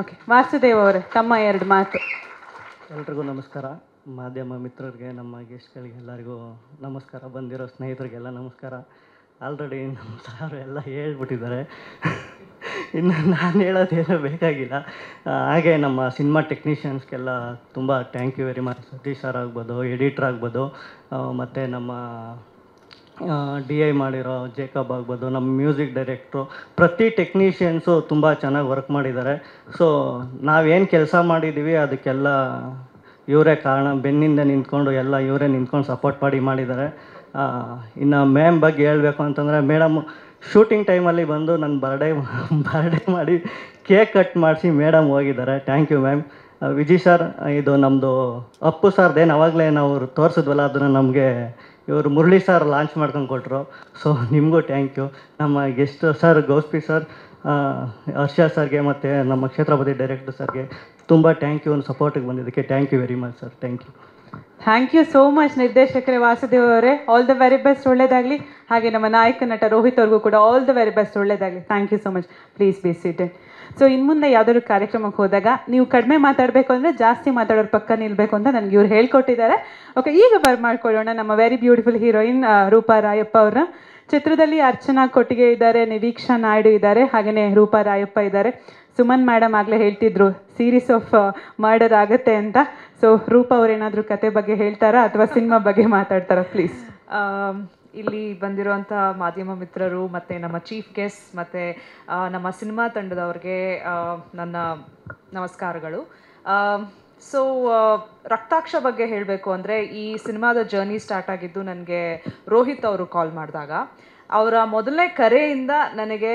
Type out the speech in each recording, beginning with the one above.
okay Vasudev ಅವರೇ ತಮ್ಮ ಎರಡು ಮಾತು ಎಲ್ರಿಗೂ ನಮಸ್ಕಾರ ಮಾಧ್ಯಮ ಮಿತ್ರರಿಗೆ ನಮ್ಮ ಗೆಸ್ಟ್ಗಳಿಗೆ ಎಲ್ಲರಿಗೂ ನಮಸ್ಕಾರ ಬಂದಿರೋ ಸ್ನೇಹಿತರಿಗೆಲ್ಲ ನಮಸ್ಕಾರ ಆಲ್ರೆಡಿ ನಮ್ಮ ಸಾರು ಎಲ್ಲ ಹೇಳ್ಬಿಟ್ಟಿದ್ದಾರೆ ಇನ್ನು ನಾನು ಹೇಳೋದೇನೂ ಬೇಕಾಗಿಲ್ಲ ಹಾಗೆ ನಮ್ಮ ಸಿನಿಮಾ ಟೆಕ್ನಿಷಿಯನ್ಸ್ಗೆಲ್ಲ ತುಂಬ thank you very much Satish sir ಆಗ್ಬೋದು ಎಡಿಟ್ರ್ ಆಗ್ಬೋದು ಮತ್ತು ನಮ್ಮ ಡಿ ಐ ಮಾಡಿರೋ ಜೇಕಬ್ ಆಗ್ಬೋದು ನಮ್ಮ ಮ್ಯೂಸಿಕ್ ಡೈರೆಕ್ಟ್ರು ಪ್ರತಿ ಟೆಕ್ನಿಷಿಯನ್ಸು ತುಂಬ ಚೆನ್ನಾಗಿ ವರ್ಕ್ ಮಾಡಿದ್ದಾರೆ ಸೊ ನಾವೇನು ಕೆಲಸ ಮಾಡಿದ್ದೀವಿ ಅದಕ್ಕೆಲ್ಲ ಇವರೇ ಕಾರಣ ಬೆನ್ನಿಂದ ನಿಂತ್ಕೊಂಡು ಎಲ್ಲ ಇವರೇ ನಿಂತ್ಕೊಂಡು ಸಪೋರ್ಟ್ ಮಾಡಿ ಮಾಡಿದ್ದಾರೆ ಇನ್ನು ಮ್ಯಾಮ್ ಬಗ್ಗೆ ಹೇಳಬೇಕು ಅಂತಂದರೆ ಮೇಡಮ್ ಶೂಟಿಂಗ್ ಟೈಮಲ್ಲಿ ಬಂದು ನನ್ನ ಬರ್ಡೇ ಬರ್ಡೇ ಮಾಡಿ ಕೇಕ್ ಕಟ್ ಮಾಡಿಸಿ ಮೇಡಮ್ ಹೋಗಿದ್ದಾರೆ thank you ma'am Viji sir ಇದು ನಮ್ಮದು ಅಪ್ಪು ಸರ್ದೇನು ಅವಾಗಲೇ ನಾವು ತೋರಿಸಿದ್ವಲ್ಲ ಅದನ್ನು ನಮಗೆ ಇವರು ಮುರಳಿ ಸರ್ ಲಾಂಚ್ ಮಾಡ್ಕೊಂಡು ಕೊಟ್ಟರು ಸೊ ನಿಮಗೂ ಥ್ಯಾಂಕ್ ಯು ನಮ್ಮ ಗೆಸ್ಟ್ ಸರ್ ಗೌಸ್ಪಿ ಸರ್ ಹರ್ಷ ಸರ್ಗೆ ಮತ್ತು ನಮ್ಮ ಕ್ಷೇತ್ರಪತಿ ಡೈರೆಕ್ಟರ್ ಸರ್ಗೆ ತುಂಬ ಥ್ಯಾಂಕ್ ಯು ಸಪೋರ್ಟಿಗೆ ಬಂದಿದ್ದಕ್ಕೆ thank you very much sir thank you thank you so much ನಿರ್ದೇಶಕರೇ ವಾಸುದೇವ್ ಅವರೇ ಆಲ್ ದ ವೆರಿ ಬೆಸ್ಟ್ ಒಳ್ಳೇದಾಗಲಿ ಹಾಗೆ ನಮ್ಮ ನಾಯಕ ನಟ ರೋಹಿತ್ ಅವ್ರಿಗೂ ಕೂಡ ಆಲ್ ದ ವೆರಿ ಬೆಸ್ಟ್ ಒಳ್ಳೇದಾಗಲಿ thank you so much please be seated so ಇನ್ನು ಮುಂದೆ ಯಾವುದಾದ್ರು ಕಾರ್ಯಕ್ರಮಕ್ಕೆ ಹೋದಾಗ ನೀವು ಕಡಿಮೆ ಮಾತಾಡಬೇಕು ಅಂದರೆ ಜಾಸ್ತಿ ಮಾತಾಡೋರು ಪಕ್ಕ ನಿಲ್ಲಬೇಕು ಅಂತ ನನಗೆ ಇವ್ರು ಹೇಳ್ಕೊಟ್ಟಿದ್ದಾರೆ ಓಕೆ ಈಗ ಬರ್ ಮಾಡ್ಕೊಳ್ಳೋಣ ನಮ್ಮ very beautiful heroine Roopa Rayappa ಅವರ ಚಿತ್ರದಲ್ಲಿ ಅರ್ಚನಾ ಕೊಟ್ಟಿಗೆ ಇದ್ದಾರೆ ನಿವೀಕ್ಷಾ ನಾಯ್ಡು ಇದ್ದಾರೆ ಹಾಗೆಯೇ ರೂಪಾ ರಾಯಪ್ಪ ಇದ್ದಾರೆ ಸುಮನ್ ಮೇಡಮ್ ಆಗಲೇ ಹೇಳ್ತಿದ್ರು ಸೀರೀಸ್ ಆಫ್ ಮರ್ಡರ್ ಆಗುತ್ತೆ ಅಂತ ಸೊ ರೂಪ ಅವ್ರೇನಾದರೂ ಕತೆ ಬಗ್ಗೆ ಹೇಳ್ತಾರಾ ಅಥವಾ ಸಿನಿಮಾ ಬಗ್ಗೆ ಮಾತಾಡ್ತಾರಾ ಪ್ಲೀಸ್ ಇಲ್ಲಿ ಬಂದಿರುವಂಥ ಮಾಧ್ಯಮ ಮಿತ್ರರು ಮತ್ತು ನಮ್ಮ ಚೀಫ್ ಗೆಸ್ಟ್ ಮತ್ತು ನಮ್ಮ ಸಿನಿಮಾ ತಂಡದವ್ರಿಗೆ ನನ್ನ ನಮಸ್ಕಾರಗಳು ಸೊ ರಕ್ತಾಕ್ಷ ಬಗ್ಗೆ ಹೇಳಬೇಕು ಅಂದರೆ ಈ ಸಿನಿಮಾದ ಜರ್ನಿ ಸ್ಟಾರ್ಟ್ ಆಗಿದ್ದು ನನಗೆ ರೋಹಿತ್ ಅವರು ಕಾಲ್ ಮಾಡಿದಾಗ ಅವರ ಮೊದಲನೇ ಕರೆಯಿಂದ ನನಗೆ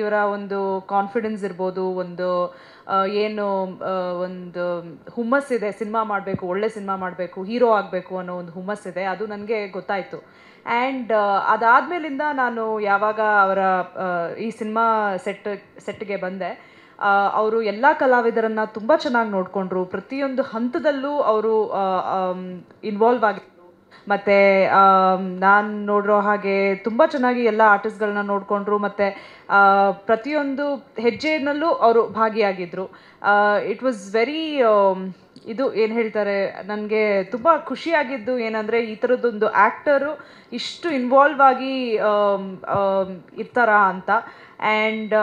ಇವರ ಒಂದು ಕಾನ್ಫಿಡೆನ್ಸ್ ಇರ್ಬೋದು ಒಂದು ಏನು ಒಂದು ಹುಮ್ಮಸ್ಸಿದೆ ಸಿನಿಮಾ ಮಾಡಬೇಕು ಒಳ್ಳೆ ಸಿನಿಮಾ ಮಾಡಬೇಕು ಹೀರೋ ಆಗಬೇಕು ಅನ್ನೋ ಒಂದು ಹುಮ್ಮಸ್ಸಿದೆ ಅದು ನನಗೆ ಗೊತ್ತಾಯಿತು ಆ್ಯಂಡ್ ಅದಾದಮೇಲಿಂದ ನಾನು ಯಾವಾಗ ಅವರ ಈ ಸಿನಿಮಾ ಸೆಟ್ ಸೆಟ್ಗೆ ಬಂದೆ ಅವರು ಎಲ್ಲ ಕಲಾವಿದರನ್ನು ತುಂಬ ಚೆನ್ನಾಗಿ ನೋಡಿಕೊಂಡ್ರು ಪ್ರತಿಯೊಂದು ಹಂತದಲ್ಲೂ ಅವರು ಇನ್ವಾಲ್ವ್ ಆಗಿ ಮತ್ತು ನಾನು ನೋಡಿರೋ ಹಾಗೆ ತುಂಬ ಚೆನ್ನಾಗಿ ಎಲ್ಲ ಆರ್ಟಿಸ್ಟ್ಗಳನ್ನ ನೋಡಿಕೊಂಡ್ರು ಮತ್ತು ಪ್ರತಿಯೊಂದು ಹೆಜ್ಜೆನಲ್ಲೂ ಅವರು ಭಾಗಿಯಾಗಿದ್ದರು ಇಟ್ ವಾಸ್ ವೆರಿ ಇದು ಏನು ಹೇಳ್ತಾರೆ ನನಗೆ ತುಂಬ ಖುಷಿಯಾಗಿದ್ದು ಏನಂದರೆ ಈ ಥರದ್ದೊಂದು ಆ್ಯಕ್ಟರು ಇಷ್ಟು ಇನ್ವಾಲ್ವ್ ಆಗಿ ಇರ್ತಾರ ಅಂತ ಆ್ಯಂಡ್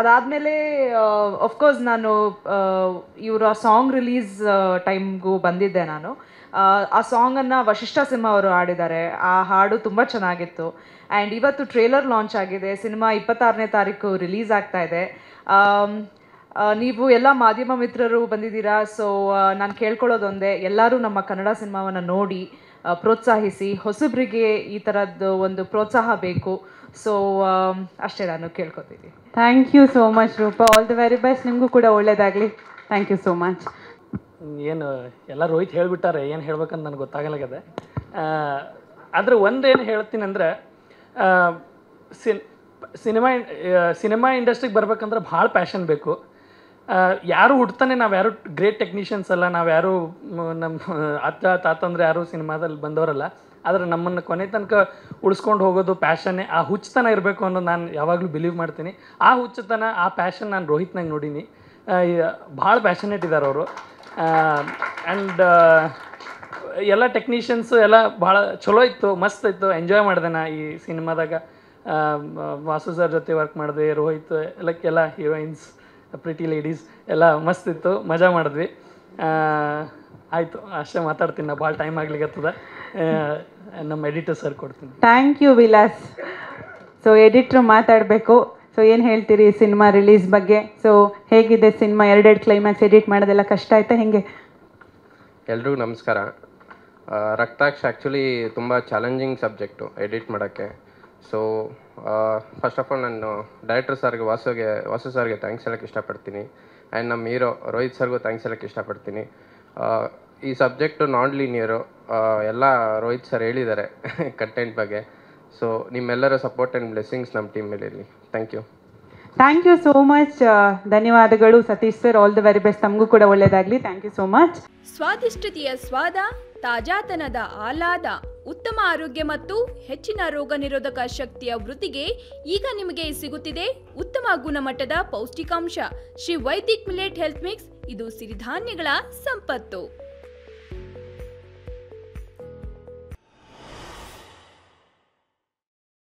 ಅದಾದಮೇಲೆ ಅಫ್ಕೋರ್ಸ್ ನಾನು ಇವರ ಸಾಂಗ್ ರಿಲೀಸ್ ಟೈಮ್ಗೂ ಬಂದಿದ್ದೆ ನಾನು ಆ ಸಾಂಗನ್ನು ವಶಿಷ್ಠ ಸಿಂಹ ಅವರು ಹಾಡಿದ್ದಾರೆ ಆ ಹಾಡು ತುಂಬ ಚೆನ್ನಾಗಿತ್ತು ಆ್ಯಂಡ್ ಇವತ್ತು ಟ್ರೇಲರ್ ಲಾಂಚ್ ಆಗಿದೆ ಸಿನಿಮಾ ಇಪ್ಪತ್ತಾರನೇ ತಾರೀಕು ರಿಲೀಸ್ ಆಗ್ತಾ ಇದೆ ನೀವು ಎಲ್ಲ ಮಾಧ್ಯಮ ಮಿತ್ರರು ಬಂದಿದ್ದೀರಾ ಸೊ ನಾನು ಕೇಳ್ಕೊಳ್ಳೋದೊಂದೇ ಎಲ್ಲರೂ ನಮ್ಮ ಕನ್ನಡ ಸಿನಿಮಾವನ್ನು ನೋಡಿ ಪ್ರೋತ್ಸಾಹಿಸಿ ಹೊಸಬ್ರಿಗೆ ಈ ಥರದ್ದು ಒಂದು ಪ್ರೋತ್ಸಾಹ ಬೇಕು ಸೊ ಅಷ್ಟೇ ನಾನು ಕೇಳ್ಕೊತೀನಿ thank you so much Roopa all the very best ನಿಮಗೂ ಕೂಡ ಒಳ್ಳೆಯದಾಗಲಿ ಥ್ಯಾಂಕ್ ಯು ಸೋ ಮಚ್ ಏನು ಎಲ್ಲ ರೋಹಿತ್ ಹೇಳಿಬಿಟ್ಟಾರೆ ಏನು ಹೇಳ್ಬೇಕಂತ ನನಗೆ ಗೊತ್ತಾಗಲಾಗದೆ ಆದರೆ ಒಂದೇನು ಹೇಳ್ತೀನಿ ಅಂದರೆ ಸಿನ್ ಸಿನಿಮಾ ಸಿನಿಮಾ ಇಂಡಸ್ಟ್ರಿಗೆ ಬರ್ಬೇಕಂದ್ರೆ ಭಾಳ ಪ್ಯಾಷನ್ ಬೇಕು ಯಾರು ಹುಡ್ತಾನೆ ನಾವು ಯಾರು ಗ್ರೇಟ್ ಟೆಕ್ನಿಷಿಯನ್ಸ್ ಅಲ್ಲ ನಾವು ಯಾರು ನಮ್ಮ ಅತ್ತ ತಾತಂದ್ರೆ ಯಾರು ಸಿನಿಮಾದಲ್ಲಿ ಬಂದವರಲ್ಲ ಆದರೆ ನಮ್ಮನ್ನು ಕೊನೆ ತನಕ ಉಳಿಸ್ಕೊಂಡು ಹೋಗೋದು ಪ್ಯಾಷನ್ನೇ ಆ ಹುಚ್ಚತನ ಇರಬೇಕು ಅನ್ನೋದು ನಾನು ಯಾವಾಗಲೂ ಬಿಲೀವ್ ಮಾಡ್ತೀನಿ ಆ ಹುಚ್ಚತನ ಆ ಪ್ಯಾಷನ್ ನಾನು ರೋಹಿತ್ನಾಗ ನೋಡೀನಿ ಭಾಳ ಪ್ಯಾಷನೇಟ್ ಇದ್ದಾರೆ ಅವರು ಆ್ಯಂಡ್ uh, ಎಲ್ಲ ಟೆಕ್ನಿಷಿಯನ್ಸು ಎಲ್ಲ ಭಾಳ ಚಲೋ ಇತ್ತು ಮಸ್ತ್ ಇತ್ತು ಎಂಜಾಯ್ ಮಾಡಿದೆ ನಾ ಈ ಸಿನಿಮಾದಾಗ ವಾಸು ಸರ್ ಜೊತೆ ವರ್ಕ್ ಮಾಡಿದ್ವಿ ರೋಹಿತ್ ಎಲ್ಲಕ್ಕೆಲ್ಲ ಹೀರೋಯಿನ್ಸ್ ಪ್ರಿಟಿ ಲೇಡೀಸ್ ಎಲ್ಲ ಮಸ್ತ್ ಇತ್ತು ಮಜಾ ಮಾಡಿದ್ವಿ ಆಯಿತು ಅಷ್ಟೇ ಮಾತಾಡ್ತೀನಿ ನಾ ಭಾಳ ಟೈಮ್ ಆಗ್ಲಿಕ್ಕೆ ನಮ್ಮ ಎಡಿಟರ್ ಸರ್ ಕೊಡ್ತೀನಿ thank you Vilas so editor ಮಾತಾಡಬೇಕು ಸೊ ಏನು ಹೇಳ್ತೀರಿ ಸಿನಿಮಾ ರಿಲೀಸ್ ಬಗ್ಗೆ ಸೊ ಹೇಗಿದೆ ಸಿನಿಮಾ ಎರಡೆರಡು ಕ್ಲೈಮ್ಯಾಕ್ಸ್ ಎಡಿಟ್ ಮಾಡೋದೆಲ್ಲ ಕಷ್ಟ ಆಯಿತಾ ಹೇಗೆ ಎಲ್ರಿಗೂ ನಮಸ್ಕಾರ ರಕ್ತಾಕ್ಷ ಆ್ಯಕ್ಚುಲಿ ತುಂಬ ಚಾಲೆಂಜಿಂಗ್ ಸಬ್ಜೆಕ್ಟು ಎಡಿಟ್ ಮಾಡೋಕ್ಕೆ ಸೊ ಫಸ್ಟ್ ಆಫ್ ಆಲ್ ನಾನು ಡೈರೆಕ್ಟರ್ ಸರ್ಗೆ ವಾಸುಗೆ ವಾಸು ಸರ್ಗೆ ಥ್ಯಾಂಕ್ಸ್ ಹೇಳಕ್ಕೆ ಇಷ್ಟಪಡ್ತೀನಿ ಆ್ಯಂಡ್ ನಮ್ಮ ಹೀರೋ ರೋಹಿತ್ ಸರ್ಗೂ ಥ್ಯಾಂಕ್ಸ್ ಹೇಳಕ್ಕೆ ಇಷ್ಟಪಡ್ತೀನಿ ಈ ಸಬ್ಜೆಕ್ಟು ನಾನ್ ಲೀನಿಯರು ಎಲ್ಲ ರೋಹಿತ್ ಸರ್ ಹೇಳಿದ್ದಾರೆ ಕಂಟೆಂಟ್ ಬಗ್ಗೆ ಸೊ ನಿಮ್ಮೆಲ್ಲರ ಸಪೋರ್ಟ್ ಆ್ಯಂಡ್ ಬ್ಲೆಸ್ಸಿಂಗ್ಸ್ ನಮ್ಮ ಟೀಮ್ ಮೇಲೆ ಇರಲಿ thank you thank you so much ಧನ್ಯವಾದಗಳು Satish sir all the very best ತಮಗೂ ಕೂಡ ಒಳ್ಳೆಯದಾಗಲಿ ಥ್ಯಾಂಕ್ ಯು ಸೋ ಮಚ್ ಸ್ವಾದಿಷ್ಟತೆಯ ಸ್ವಾದ ತಾಜಾತನದ ಆಹ್ಲಾದ ಉತ್ತಮ ಆರೋಗ್ಯ ಮತ್ತು ಹೆಚ್ಚಿನ ರೋಗ ನಿರೋಧಕ ಶಕ್ತಿಯ ವೃತ್ತಿಗೆ ಈಗ ನಿಮಗೆ ಸಿಗುತ್ತಿದೆ ಉತ್ತಮ ಗುಣಮಟ್ಟದ ಪೌಷ್ಟಿಕಾಂಶ Shri Vaidik millet health mix ಇದು ಸಿರಿಧಾನ್ಯಗಳ ಸಂಪತ್ತು